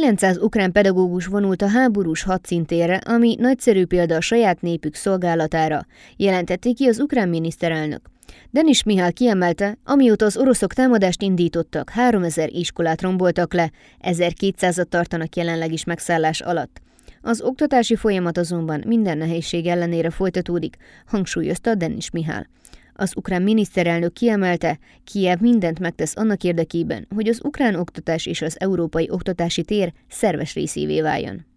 900 ukrán pedagógus vonult a háborús hadszíntérre, ami nagyszerű példa a saját népük szolgálatára, jelentette ki az ukrán miniszterelnök. Denis Mihály kiemelte, amióta az oroszok támadást indítottak, 3000 iskolát romboltak le, 1200-at tartanak jelenleg is megszállás alatt. Az oktatási folyamat azonban minden nehézség ellenére folytatódik, hangsúlyozta Denis Mihály. Az ukrán miniszterelnök kiemelte, Kiev mindent megtesz annak érdekében, hogy az ukrán oktatás és az európai oktatási tér szerves részévé váljon.